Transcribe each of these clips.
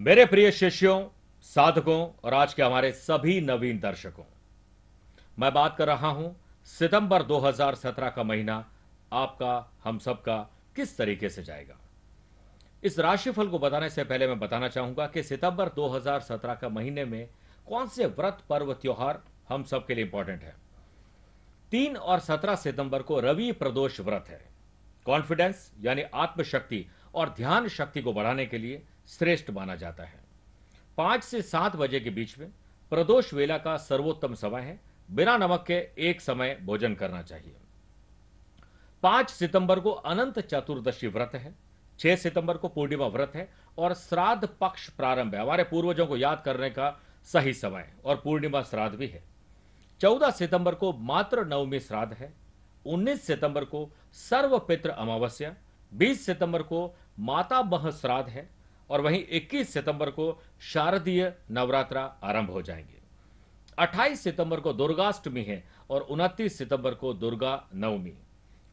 मेरे प्रिय शिष्यों साधकों और आज के हमारे सभी नवीन दर्शकों मैं बात कर रहा हूं सितंबर 2017 का महीना आपका हम सबका किस तरीके से जाएगा इस राशिफल को बताने से पहले मैं बताना चाहूंगा कि सितंबर 2017 का महीने में कौन से व्रत पर्व त्योहार हम सबके लिए इंपॉर्टेंट है तीन और सत्रह सितंबर को रवि प्रदोष व्रत है कॉन्फिडेंस यानी आत्मशक्ति और ध्यान शक्ति को बढ़ाने के लिए श्रेष्ठ माना जाता है पांच से सात बजे के बीच में प्रदोष वेला का सर्वोत्तम समय है बिना नमक के एक समय भोजन करना चाहिए पांच सितंबर को अनंत चतुर्दशी व्रत है छह सितंबर को पूर्णिमा व्रत है और श्राद्ध पक्ष प्रारंभ है हमारे पूर्वजों को याद करने का सही समय है और पूर्णिमा श्राद्ध भी है चौदह सितंबर को मात्र नवमी श्राद्ध है उन्नीस सितंबर को सर्वपित्र अमावस्या बीस सितंबर को माता बह श्राद्ध है और वहीं 21 सितंबर को शारदीय नवरात्रा आरंभ हो जाएंगे 28 सितंबर को दुर्गाष्टमी है और 29 सितंबर को दुर्गा नवमी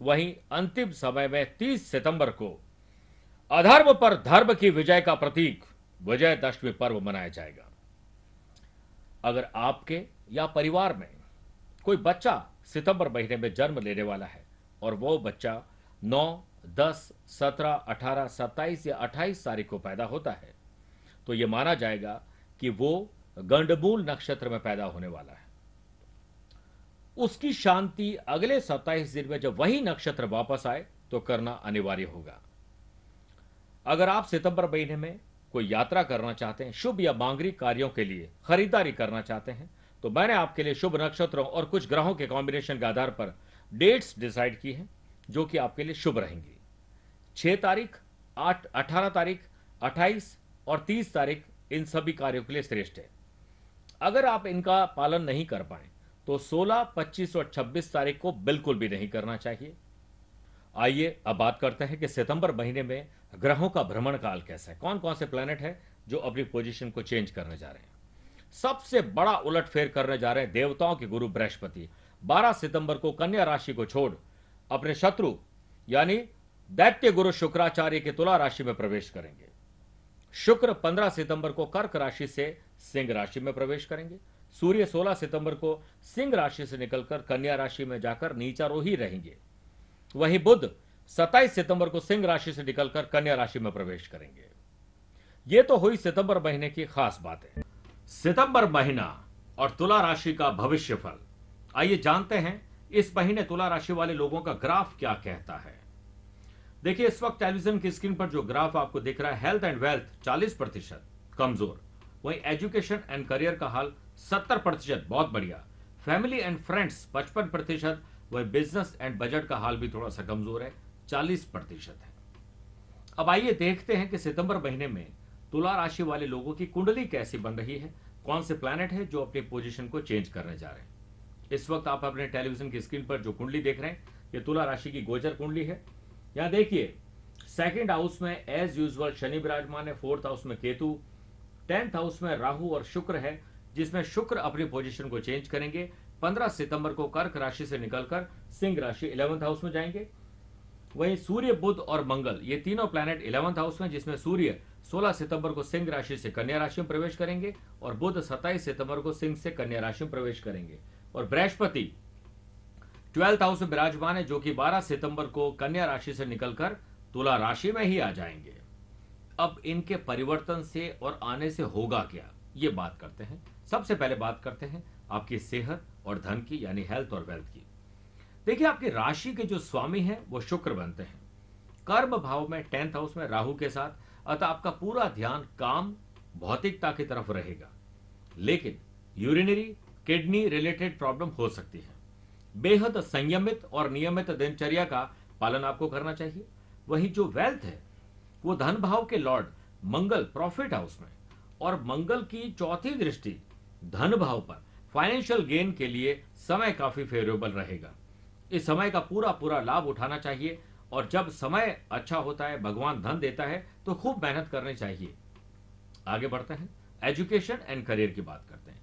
वहीं अंतिम समय में 30 सितंबर को अधर्म पर धर्म की विजय का प्रतीक विजयदशमी पर्व मनाया जाएगा अगर आपके या परिवार में कोई बच्चा सितंबर महीने में जन्म लेने वाला है और वो बच्चा नौ दस सत्रह अठारह सत्ताईस या अट्ठाईस तारीख को पैदा होता है तो यह माना जाएगा कि वो गंडमूल नक्षत्र में पैदा होने वाला है उसकी शांति अगले सत्ताईस दिन में जब वही नक्षत्र वापस आए तो करना अनिवार्य होगा अगर आप सितंबर महीने में कोई यात्रा करना चाहते हैं शुभ या मांगरिक कार्यों के लिए खरीदारी करना चाहते हैं तो मैंने आपके लिए शुभ नक्षत्रों और कुछ ग्रहों के कॉम्बिनेशन के आधार पर डेट्स डिसाइड की हैं जो कि आपके लिए शुभ रहेंगे छह तारीख आठ अठारह तारीख अट्ठाईस और तीस तारीख इन सभी कार्यों के लिए श्रेष्ठ है अगर आप इनका पालन नहीं कर पाए तो 16, 25 और 26 तारीख को बिल्कुल भी नहीं करना चाहिए आइए अब बात करते हैं कि सितंबर महीने में ग्रहों का भ्रमण काल कैसा है कौन कौन से प्लैनेट है जो अपनी पोजीशन को चेंज करने जा रहे हैं सबसे बड़ा उलटफेर करने जा रहे हैं देवताओं के गुरु बृहस्पति 12 सितंबर को कन्या राशि को छोड़ अपने शत्रु यानी दैत्य गुरु शुक्राचार्य की तुला राशि में प्रवेश करेंगे शुक्र 15 सितंबर को कर्क राशि से सिंह राशि में प्रवेश करेंगे सूर्य 16 सितंबर को सिंह राशि से निकलकर कन्या राशि में जाकर नीचारोही रहेंगे वहीं बुद्ध 27 सितंबर को सिंह राशि से निकलकर कन्या राशि में प्रवेश करेंगे ये तो हुई सितंबर महीने की खास बात है सितंबर महीना और तुला राशि का भविष्य फल आइए जानते हैं इस महीने तुला राशि वाले लोगों का ग्राफ क्या कहता है देखिए इस वक्त टेलीविजन की स्क्रीन पर जो ग्राफ आपको दिख रहा है हेल्थ एंड वेल्थ 40 प्रतिशत कमजोर वहीं एजुकेशन एंड करियर का हाल 70 प्रतिशत बहुत बढ़िया फैमिली एंड फ्रेंड्स पचपन प्रतिशत वही बिजनेस एंड बजट का हाल भी थोड़ा सा कमजोर है चालीस प्रतिशत है अब आइए देखते हैं कि सितंबर महीने में तुला राशि वाले लोगों की कुंडली कैसी बन रही है कौन से प्लैनेट है जो अपनी पोजीशन को चेंज करने जा रहे हैं इस वक्त आप अपने टेलीविजन की स्क्रीन पर जो कुंडली देख रहे हैं ये तुला राशि की गोचर कुंडली है यहां देखिए सेकेंड हाउस में एज यूजल शनि विराजमान है फोर्थ हाउस में केतु टेंथ हाउस में राहु और शुक्र है जिसमें शुक्र अपनी पोजीशन को चेंज करेंगे पंद्रह सितंबर को कर्क राशि से निकलकर सिंह राशि इलेवंथ हाउस में जाएंगे वहीं सूर्य बुद्ध और मंगल ये तीनों प्लैनेट इलेवंथ हाउस में जिसमें सूर्य 16 सितंबर को सिंह राशि से कन्या राशि में प्रवेश करेंगे और बुद्ध 27 सितंबर को सिंह से कन्या राशि में प्रवेश करेंगे और बृहस्पति ट्वेल्थ हाउस में विराजमान है जो कि 12 सितंबर को कन्या राशि से निकलकर तुला राशि में ही आ जाएंगे अब इनके परिवर्तन से और आने से होगा क्या ये बात करते हैं सबसे पहले बात करते हैं आपकी सेहत और धन की यानी हेल्थ और वेल्थ की देखिए आपकी राशि के जो स्वामी हैं वो शुक्र बनते हैं कर्म भाव में टेंथ हाउस में राहु के साथ अतः आपका पूरा ध्यान काम भौतिकता की तरफ रहेगा लेकिन यूरिनरी किडनी रिलेटेड प्रॉब्लम हो सकती है बेहद संयमित और नियमित दिनचर्या का पालन आपको करना चाहिए वहीं जो वेल्थ है वो धन भाव के लॉर्ड मंगल प्रॉफिट हाउस में और मंगल की चौथी दृष्टि धन भाव पर फाइनेंशियल गेन के लिए समय काफी फेवरेबल रहेगा इस समय का पूरा पूरा लाभ उठाना चाहिए और जब समय अच्छा होता है भगवान धन देता है तो खूब मेहनत करनी चाहिए आगे बढ़ते हैं एजुकेशन एंड करियर की बात करते हैं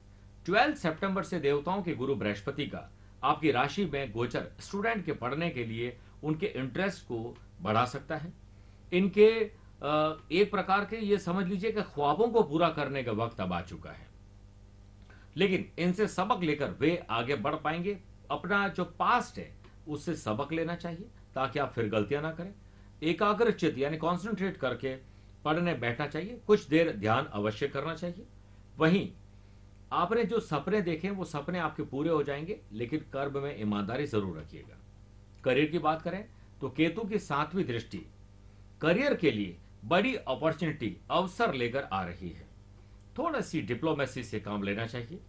ट्वेल्थ सितंबर से देवताओं के गुरु बृहस्पति का आपकी राशि में गोचर स्टूडेंट के पढ़ने के लिए उनके इंटरेस्ट को बढ़ा सकता है इनके एक प्रकार के ये समझ लीजिए कि ख्वाबों को पूरा करने का वक्त अब आ चुका है लेकिन इनसे सबक लेकर वे आगे बढ़ पाएंगे अपना जो पास्ट है उससे सबक लेना चाहिए ताकि आप फिर गलतियां ना करें एकाग्र चित यानी कॉन्सेंट्रेट करके पढ़ने बैठना चाहिए कुछ देर ध्यान अवश्य करना चाहिए वहीं आपने जो सपने देखे वो सपने आपके पूरे हो जाएंगे लेकिन कर्म में ईमानदारी जरूर रखिएगा करियर की बात करें तो केतु की सातवीं दृष्टि करियर के लिए बड़ी अपॉर्चुनिटी अवसर लेकर आ रही है थोड़ा सी डिप्लोमेसी से काम लेना चाहिए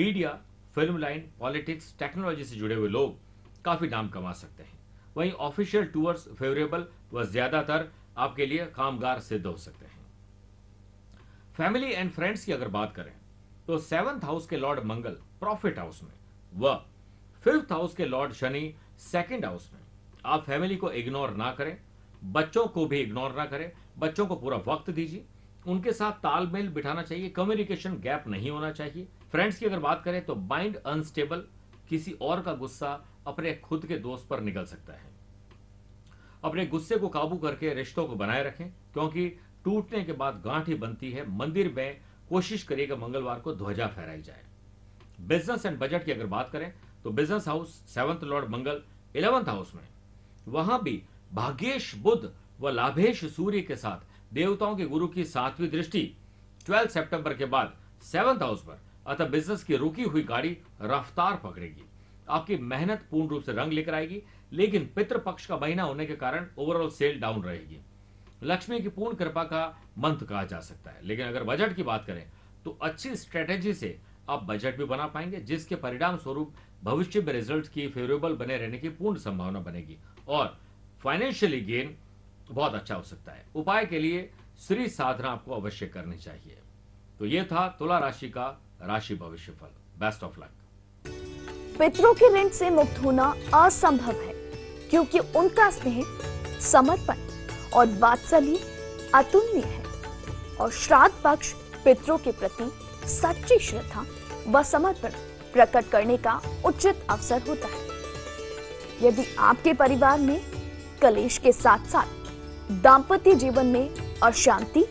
media film line politics technology से जुड़े हुए लोग काफी नाम कमा सकते हैं वहीं ऑफिशियल टूर्स फेवरेबल व ज्यादातर आपके लिए कामगार सिद्ध हो सकते हैं फैमिली एंड फ्रेंड्स की अगर बात करें तो सेवंथ हाउस के लॉर्ड मंगल प्रॉफिट हाउस में व फिफ्थ हाउस के लॉर्ड शनि सेकंड हाउस में आप फैमिली को इग्नोर ना करें बच्चों को भी इग्नोर ना करें बच्चों को पूरा वक्त दीजिए उनके साथ तालमेल बिठाना चाहिए कम्युनिकेशन गैप नहीं होना चाहिए फ्रेंड्स की अगर बात करें तो माइंड अनस्टेबल किसी और का गुस्सा अपने खुद के दोस्त पर निकल सकता है अपने गुस्से को काबू करके रिश्तों को बनाए रखें क्योंकि टूटने के बाद गांठ ही बनती है मंदिर में कोशिश करिएगा मंगलवार को ध्वजा फहराई जाए बिजनेस एंड बजट की अगर बात करें तो बिजनेस हाउस सेवंथ लॉर्ड मंगल इलेवंथ हाउस में वहां भी भाग्येश बुद्ध व लाभेश सूर्य के साथ देवताओं के गुरु की सातवीं दृष्टि ट्वेल्थ सितंबर के बाद सेवंथ हाउस पर अतः बिजनेस की रुकी हुई गाड़ी रफ्तार पकड़ेगी आपकी मेहनत पूर्ण रूप से रंग लेकर आएगी लेकिन पितृपक्ष का महीना होने के कारण ओवरऑल सेल डाउन रहेगी लक्ष्मी की पूर्ण कृपा का मंथ कहा जा सकता है लेकिन अगर बजट की बात करें तो अच्छी स्ट्रेटेजी से आप बजट भी बना पाएंगे जिसके परिणाम स्वरूप भविष्य में रिजल्ट की फेवरेबल बने रहने की पूर्ण संभावना बनेगी और फाइनेंशियली गेन बहुत अच्छा हो सकता है उपाय के लिए श्री साधना आपको अवश्य करनी चाहिए तो ये था तुला राशि का राशि भविष्य फल बेस्ट ऑफ लक पितरों के ऋण से मुक्त होना असंभव है क्योंकि उनका स्नेह समर्पण और वात्सल्य अतुलनीय है और श्राद्ध पक्ष पितरों के प्रति सच्ची श्रद्धा व समर्पण प्रकट करने का उचित अवसर होता है यदि आपके परिवार में कलेश के साथ साथ दाम्पत्य जीवन में अशांति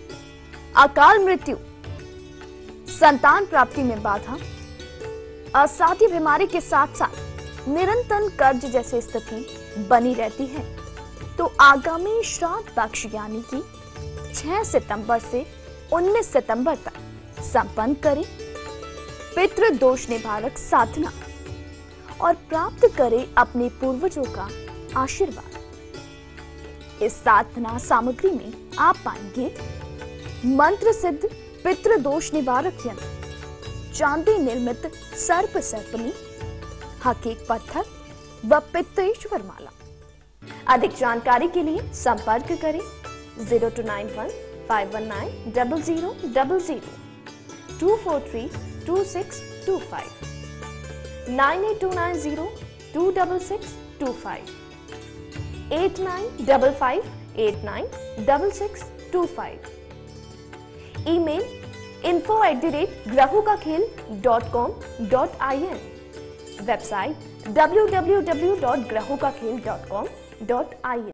अकाल मृत्यु संतान प्राप्ति में बाधा असाध्य बीमारी के साथ साथ निरंतर कर्ज जैसी स्थिति बनी रहती है तो आगामी श्राद्ध पक्ष यानी कि 6 सितंबर से 19 सितंबर तक संपन्न करें पितृ दोष निवारक साधना और प्राप्त करें अपने पूर्वजों का आशीर्वाद इस साधना सामग्री में आप पाएंगे मंत्र सिद्ध पितृ दोष निवारक यंत्र चांदी निर्मित सर्प सर्पनी हकीक पत्थर व पित्तेश्वर माला अधिक जानकारी के लिए संपर्क करें zero two nine one five one nine double zero double zero two four three two six two five nine eight two nine zero two double six two five eight nine double five eight nine double six two five email info at the rate ग्रहू का खेल dot com dot I N website W W W dot ग्रहू का खेल dot com dot I N